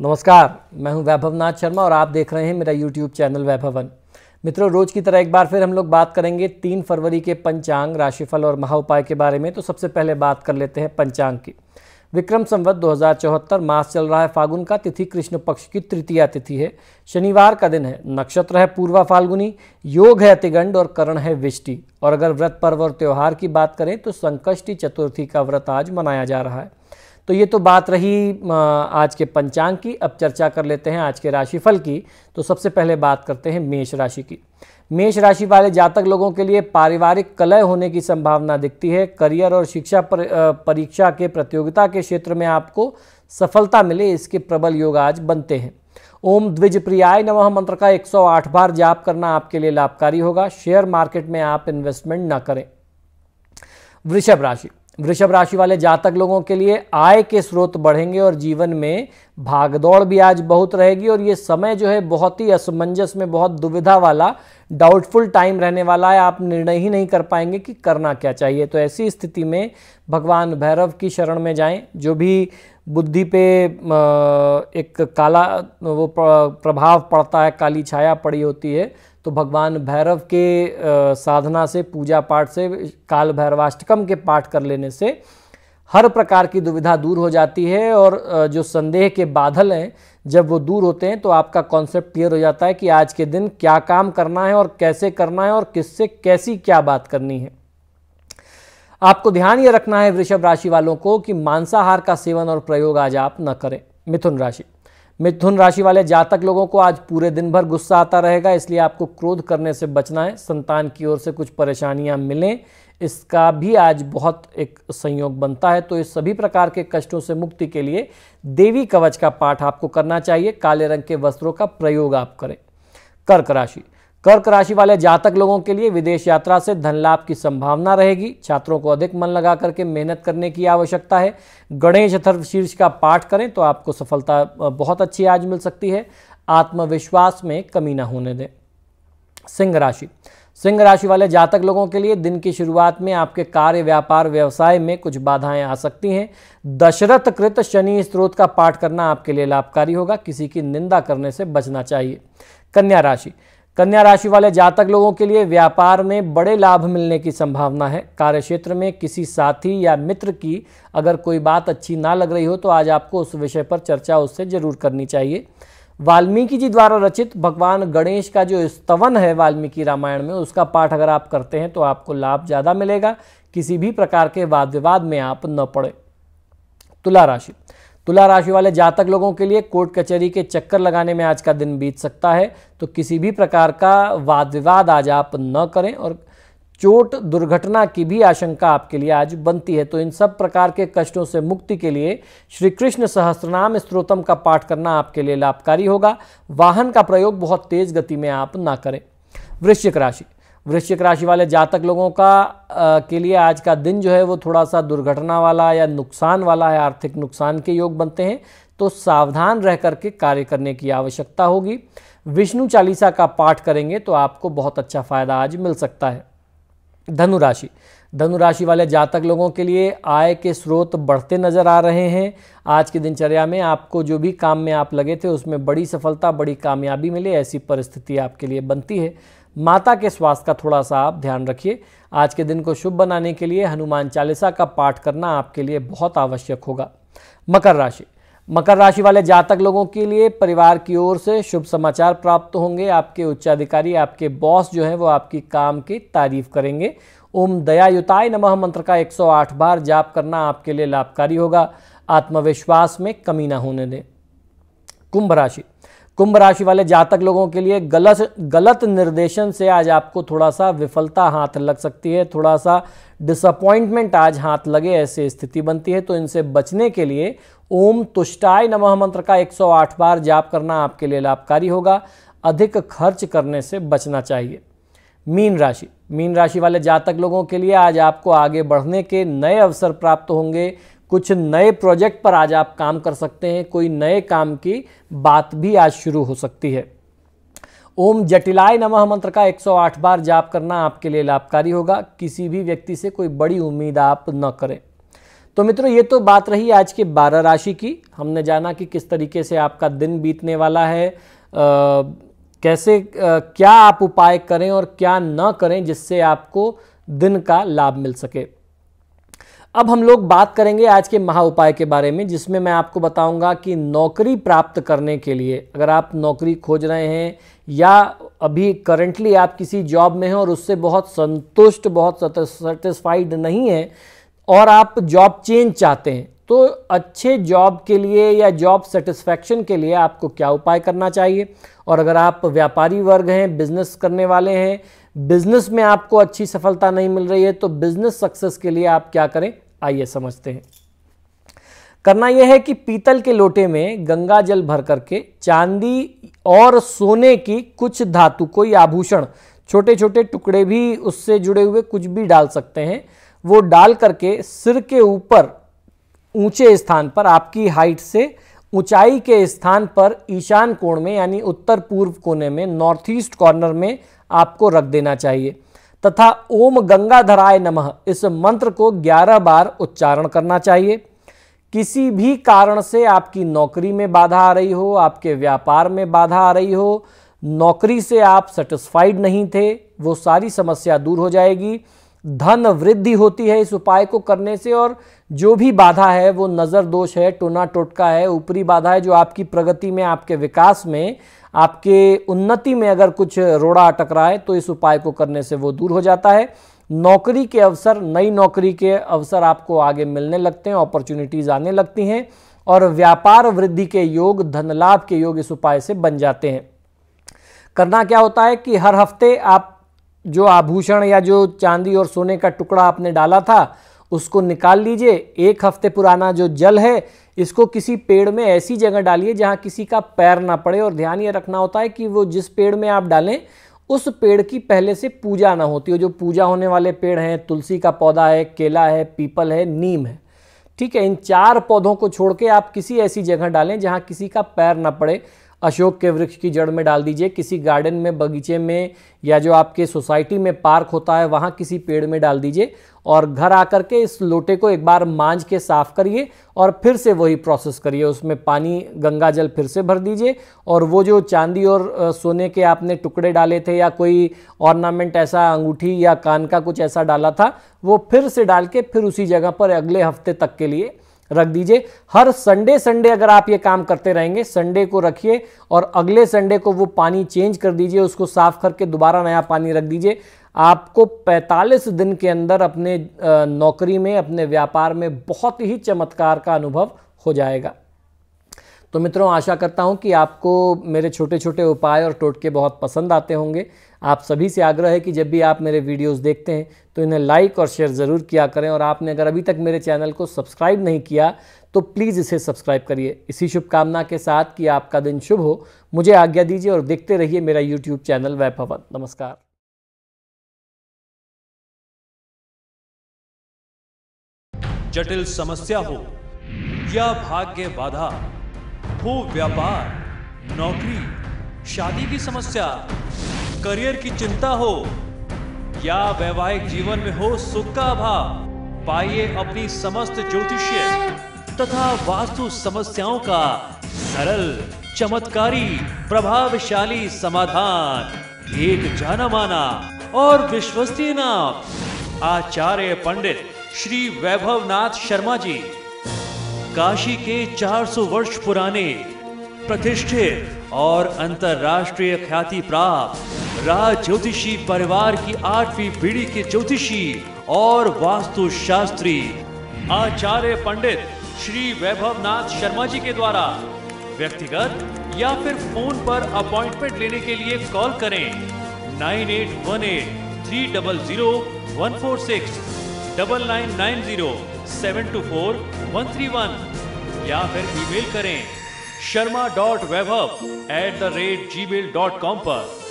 नमस्कार मैं हूं वैभव नाथ शर्मा और आप देख रहे हैं मेरा यूट्यूब चैनल वैभवन मित्रों रोज की तरह एक बार फिर हम लोग बात करेंगे तीन फरवरी के पंचांग राशिफल और महा उपाय के बारे में तो सबसे पहले बात कर लेते हैं पंचांग की विक्रम संवत दो मास चल रहा है फागुन का तिथि कृष्ण पक्ष की तृतीया तिथि है शनिवार का दिन है नक्षत्र है पूर्वा फाल्गुनी योग है अतिगंड और करण है विष्टि और अगर व्रत पर्व और त्यौहार की बात करें तो संकष्टी चतुर्थी का व्रत आज मनाया जा रहा है तो ये तो बात रही आज के पंचांग की अब चर्चा कर लेते हैं आज के राशिफल की तो सबसे पहले बात करते हैं मेष राशि की मेष राशि वाले जातक लोगों के लिए पारिवारिक कलह होने की संभावना दिखती है करियर और शिक्षा पर, परीक्षा के प्रतियोगिता के क्षेत्र में आपको सफलता मिले इसके प्रबल योग आज बनते हैं ओम द्विज प्रियाय नमः मंत्र का 108 बार जाप करना आपके लिए लाभकारी होगा शेयर मार्केट में आप इन्वेस्टमेंट ना करें वृषभ राशि वृषभ राशि वाले जातक लोगों के लिए आय के स्रोत बढ़ेंगे और जीवन में भागदौड़ भी आज बहुत रहेगी और ये समय जो है बहुत ही असमंजस में बहुत दुविधा वाला डाउटफुल टाइम रहने वाला है आप निर्णय ही नहीं कर पाएंगे कि करना क्या चाहिए तो ऐसी स्थिति में भगवान भैरव की शरण में जाएं जो भी बुद्धि पे एक काला वो प्रभाव पड़ता है काली छाया पड़ी होती है तो भगवान भैरव के साधना से पूजा पाठ से काल भैरवाष्टकम के पाठ कर लेने से हर प्रकार की दुविधा दूर हो जाती है और जो संदेह के बादल हैं जब वो दूर होते हैं तो आपका कॉन्सेप्ट क्लियर हो जाता है कि आज के दिन क्या काम करना है और कैसे करना है और किससे कैसी क्या बात करनी है आपको ध्यान ये रखना है वृषभ राशि वालों को कि मांसाहार का सेवन और प्रयोग आज आप न करें मिथुन राशि मिथुन राशि वाले जातक लोगों को आज पूरे दिन भर गुस्सा आता रहेगा इसलिए आपको क्रोध करने से बचना है संतान की ओर से कुछ परेशानियां मिलें इसका भी आज बहुत एक संयोग बनता है तो इस सभी प्रकार के कष्टों से मुक्ति के लिए देवी कवच का पाठ आपको करना चाहिए काले रंग के वस्त्रों का प्रयोग आप करें कर्क राशि कर्क राशि वाले जातक लोगों के लिए विदेश यात्रा से धन लाभ की संभावना रहेगी छात्रों को अधिक मन लगा करके मेहनत करने की आवश्यकता है गणेश शीर्ष का पाठ करें तो आपको सफलता बहुत अच्छी आज मिल सकती है आत्मविश्वास में कमी ना होने दें सिंह राशि सिंह राशि वाले जातक लोगों के लिए दिन की शुरुआत में आपके कार्य व्यापार व्यवसाय में कुछ बाधाएं आ सकती हैं दशरथ कृत शनि स्त्रोत का पाठ करना आपके लिए लाभकारी होगा किसी की निंदा करने से बचना चाहिए कन्या राशि कन्या राशि वाले जातक लोगों के लिए व्यापार में बड़े लाभ मिलने की संभावना है कार्य क्षेत्र में किसी साथी या मित्र की अगर कोई बात अच्छी ना लग रही हो तो आज आपको उस विषय पर चर्चा उससे जरूर करनी चाहिए वाल्मीकि जी द्वारा रचित भगवान गणेश का जो स्तवन है वाल्मीकि रामायण में उसका पाठ अगर आप करते हैं तो आपको लाभ ज़्यादा मिलेगा किसी भी प्रकार के वाद विवाद में आप न पड़े तुला राशि तुला राशि वाले जातक लोगों के लिए कोर्ट कचहरी के चक्कर लगाने में आज का दिन बीत सकता है तो किसी भी प्रकार का वाद विवाद आज आप न करें और चोट दुर्घटना की भी आशंका आपके लिए आज बनती है तो इन सब प्रकार के कष्टों से मुक्ति के लिए श्री कृष्ण सहस्त्रनाम स्त्रोतम का पाठ करना आपके लिए लाभकारी होगा वाहन का प्रयोग बहुत तेज गति में आप ना करें वृश्चिक राशि वृश्चिक राशि वाले जातक लोगों का आ, के लिए आज का दिन जो है वो थोड़ा सा दुर्घटना वाला या नुकसान वाला है आर्थिक नुकसान के योग बनते हैं तो सावधान रह करके कार्य करने की आवश्यकता होगी विष्णु चालीसा का पाठ करेंगे तो आपको बहुत अच्छा फायदा आज मिल सकता है धनुराशि धनुराशि वाले जातक लोगों के लिए आय के स्रोत बढ़ते नजर आ रहे हैं आज की दिनचर्या में आपको जो भी काम में आप लगे थे उसमें बड़ी सफलता बड़ी कामयाबी मिले ऐसी परिस्थिति आपके लिए बनती है माता के स्वास्थ्य का थोड़ा सा आप ध्यान रखिए आज के दिन को शुभ बनाने के लिए हनुमान चालीसा का पाठ करना आपके लिए बहुत आवश्यक होगा मकर राशि मकर राशि वाले जातक लोगों के लिए परिवार की ओर से शुभ समाचार प्राप्त होंगे आपके उच्चाधिकारी आपके बॉस जो हैं वो आपकी काम की तारीफ करेंगे ओम दयायुताय नमः मंत्र का 108 बार जाप करना आपके लिए लाभकारी होगा आत्मविश्वास में कमी ना होने दें कुंभ राशि कुंभ राशि वाले जातक लोगों के लिए गलत गलत निर्देशन से आज आपको थोड़ा सा विफलता हाथ लग सकती है थोड़ा सा डिसअपॉइंटमेंट आज हाथ लगे ऐसी स्थिति बनती है तो इनसे बचने के लिए ओम तुष्टाय नमः मंत्र का 108 बार जाप करना आपके लिए लाभकारी होगा अधिक खर्च करने से बचना चाहिए मीन राशि मीन राशि वाले जातक लोगों के लिए आज आपको आगे बढ़ने के नए अवसर प्राप्त होंगे कुछ नए प्रोजेक्ट पर आज आप काम कर सकते हैं कोई नए काम की बात भी आज शुरू हो सकती है ओम जटिलाय नमः मंत्र का 108 बार जाप करना आपके लिए लाभकारी होगा किसी भी व्यक्ति से कोई बड़ी उम्मीद आप न करें तो मित्रों ये तो बात रही आज के 12 राशि की हमने जाना कि किस तरीके से आपका दिन बीतने वाला है आ, कैसे आ, क्या आप उपाय करें और क्या न करें जिससे आपको दिन का लाभ मिल सके अब हम लोग बात करेंगे आज के महा उपाय के बारे में जिसमें मैं आपको बताऊंगा कि नौकरी प्राप्त करने के लिए अगर आप नौकरी खोज रहे हैं या अभी करंटली आप किसी जॉब में हैं और उससे बहुत संतुष्ट बहुत सेटिस्फाइड नहीं हैं और आप जॉब चेंज चाहते हैं तो अच्छे जॉब के लिए या जॉब सेटिस्फैक्शन के लिए आपको क्या उपाय करना चाहिए और अगर आप व्यापारी वर्ग हैं बिजनेस करने वाले हैं बिजनेस में आपको अच्छी सफलता नहीं मिल रही है तो बिजनेस सक्सेस के लिए आप क्या करें आइए समझते हैं करना यह है कि पीतल के लोटे में गंगा जल भर करके चांदी और सोने की कुछ धातु कोई आभूषण छोटे छोटे टुकड़े भी उससे जुड़े हुए कुछ भी डाल सकते हैं वो डाल करके सिर के ऊपर ऊंचे स्थान पर आपकी हाइट से ऊंचाई के स्थान पर ईशान कोण में यानी उत्तर पूर्व कोने में नॉर्थ ईस्ट कॉर्नर में आपको रख देना चाहिए तथा ओम गंगाधराय नमः इस मंत्र को 11 बार उच्चारण करना चाहिए किसी भी कारण से आपकी नौकरी में बाधा आ रही हो आपके व्यापार में बाधा आ रही हो नौकरी से आप सेटिस्फाइड नहीं थे वो सारी समस्या दूर हो जाएगी धन वृद्धि होती है इस उपाय को करने से और जो भी बाधा है वो नज़र दोष है टोना टोटका है ऊपरी बाधा है जो आपकी प्रगति में आपके विकास में आपके उन्नति में अगर कुछ रोड़ा अटक रहा है तो इस उपाय को करने से वो दूर हो जाता है नौकरी के अवसर नई नौकरी के अवसर आपको आगे मिलने लगते हैं अपॉर्चुनिटीज़ आने लगती हैं और व्यापार वृद्धि के योग धन लाभ के योग इस उपाय से बन जाते हैं करना क्या होता है कि हर हफ्ते आप जो आभूषण या जो चांदी और सोने का टुकड़ा आपने डाला था उसको निकाल लीजिए एक हफ्ते पुराना जो जल है इसको किसी पेड़ में ऐसी जगह डालिए जहाँ किसी का पैर ना पड़े और ध्यान ये रखना होता है कि वो जिस पेड़ में आप डालें उस पेड़ की पहले से पूजा ना होती हो जो पूजा होने वाले पेड़ हैं तुलसी का पौधा है केला है पीपल है नीम है ठीक है इन चार पौधों को छोड़ के आप किसी ऐसी जगह डालें जहाँ किसी का पैर ना पड़े अशोक के वृक्ष की जड़ में डाल दीजिए किसी गार्डन में बगीचे में या जो आपके सोसाइटी में पार्क होता है वहाँ किसी पेड़ में डाल दीजिए और घर आकर के इस लोटे को एक बार मांझ के साफ करिए और फिर से वही प्रोसेस करिए उसमें पानी गंगा जल फिर से भर दीजिए और वो जो चांदी और सोने के आपने टुकड़े डाले थे या कोई ऑर्नामेंट ऐसा अंगूठी या कान का कुछ ऐसा डाला था वो फिर से डाल के फिर उसी जगह पर अगले हफ्ते तक के लिए रख दीजिए हर संडे संडे अगर आप ये काम करते रहेंगे संडे को रखिए और अगले संडे को वो पानी चेंज कर दीजिए उसको साफ करके दोबारा नया पानी रख दीजिए आपको 45 दिन के अंदर अपने नौकरी में अपने व्यापार में बहुत ही चमत्कार का अनुभव हो जाएगा तो मित्रों आशा करता हूँ कि आपको मेरे छोटे छोटे उपाय और टोटके बहुत पसंद आते होंगे आप सभी से आग्रह है कि जब भी आप मेरे वीडियोस देखते हैं तो इन्हें लाइक और शेयर ज़रूर किया करें और आपने अगर अभी तक मेरे चैनल को सब्सक्राइब नहीं किया तो प्लीज़ इसे सब्सक्राइब करिए इसी शुभकामना के साथ कि आपका दिन शुभ हो मुझे आज्ञा दीजिए और देखते रहिए मेरा यूट्यूब चैनल वैभवन नमस्कार जटिल समस्या हो या भाग्य बाधा हो व्यापार नौकरी शादी की समस्या करियर की चिंता हो या वैवाहिक जीवन में हो सुख का अभाव पाइए अपनी समस्त ज्योतिषीय तथा वास्तु समस्याओं का सरल चमत्कारी प्रभावशाली समाधान एक जाना माना और विश्वसनीय नाम आचार्य पंडित श्री वैभवनाथ शर्मा जी काशी के 400 वर्ष पुराने प्रतिष्ठित और अंतर्राष्ट्रीय ख्याति प्राप्त राज ज्योतिषी परिवार की आठवीं पीढ़ी के ज्योतिषी और वास्तुशास्त्री आचार्य पंडित श्री वैभव नाथ शर्मा जी के द्वारा व्यक्तिगत या फिर फोन पर अपॉइंटमेंट लेने के लिए कॉल करें nine eight one eight three double zero one four six double nine nine zero seven two four one three one या फिर ईमेल करें Sharma dot Vaibhav at the rate Gmail dot com पर